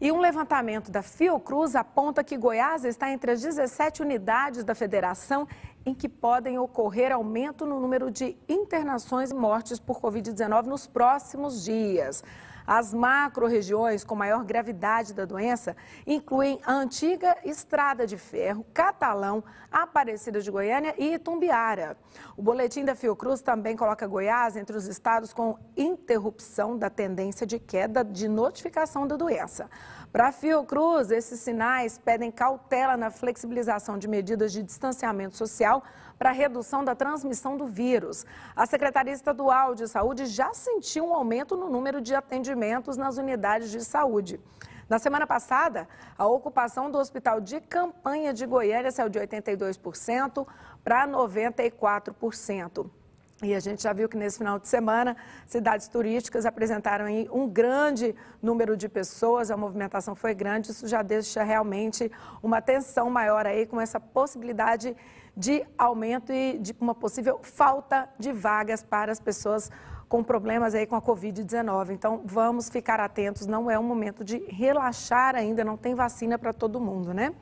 E um levantamento da Fiocruz aponta que Goiás está entre as 17 unidades da federação em que podem ocorrer aumento no número de internações e mortes por Covid-19 nos próximos dias. As macro-regiões com maior gravidade da doença incluem a antiga Estrada de Ferro, Catalão, Aparecida de Goiânia e Itumbiara. O boletim da Fiocruz também coloca Goiás entre os estados com interrupção da tendência de queda de notificação da doença. Para a Fiocruz, esses sinais pedem cautela na flexibilização de medidas de distanciamento social Social para redução da transmissão do vírus. A Secretaria Estadual de Saúde já sentiu um aumento no número de atendimentos nas unidades de saúde. Na semana passada, a ocupação do hospital de campanha de Goiânia saiu de 82% para 94%. E a gente já viu que nesse final de semana, cidades turísticas apresentaram um grande número de pessoas, a movimentação foi grande, isso já deixa realmente uma tensão maior aí com essa possibilidade de aumento e de uma possível falta de vagas para as pessoas com problemas aí com a Covid-19. Então, vamos ficar atentos, não é um momento de relaxar ainda, não tem vacina para todo mundo, né?